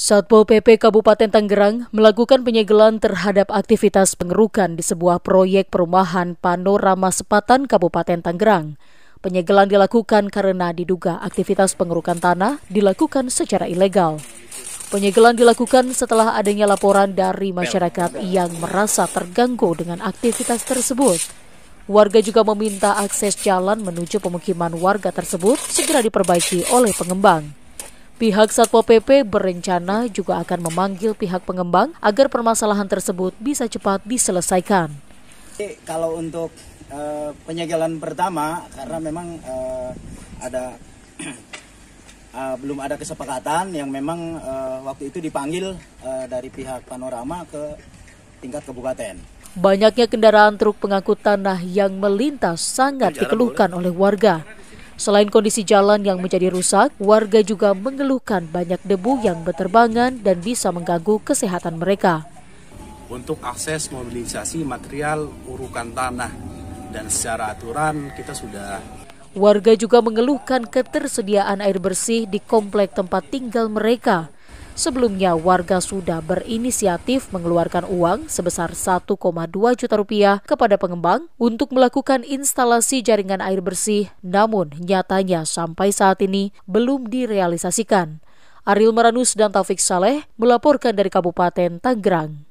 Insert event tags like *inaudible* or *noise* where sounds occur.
Satpol PP Kabupaten Tangerang melakukan penyegelan terhadap aktivitas pengerukan di sebuah proyek perumahan Panorama Sepatan Kabupaten Tangerang. Penyegelan dilakukan karena diduga aktivitas pengerukan tanah dilakukan secara ilegal. Penyegelan dilakukan setelah adanya laporan dari masyarakat yang merasa terganggu dengan aktivitas tersebut. Warga juga meminta akses jalan menuju pemukiman warga tersebut segera diperbaiki oleh pengembang. Pihak Satpol PP berencana juga akan memanggil pihak pengembang agar permasalahan tersebut bisa cepat diselesaikan. Kalau untuk e, penyegelan pertama, karena memang e, ada e, *clears throat* belum ada kesepakatan yang memang e, waktu itu dipanggil e, dari pihak Panorama ke tingkat kabupaten. Banyaknya kendaraan truk pengangkut tanah yang melintas sangat dikeluhkan oleh warga. Selain kondisi jalan yang menjadi rusak, warga juga mengeluhkan banyak debu yang berterbangan dan bisa mengganggu kesehatan mereka. Untuk akses mobilisasi material urukan tanah dan secara aturan kita sudah Warga juga mengeluhkan ketersediaan air bersih di komplek tempat tinggal mereka. Sebelumnya warga sudah berinisiatif mengeluarkan uang sebesar 1,2 juta rupiah kepada pengembang untuk melakukan instalasi jaringan air bersih, namun nyatanya sampai saat ini belum direalisasikan. Aril Maranus dan Taufik Saleh melaporkan dari Kabupaten Tangerang.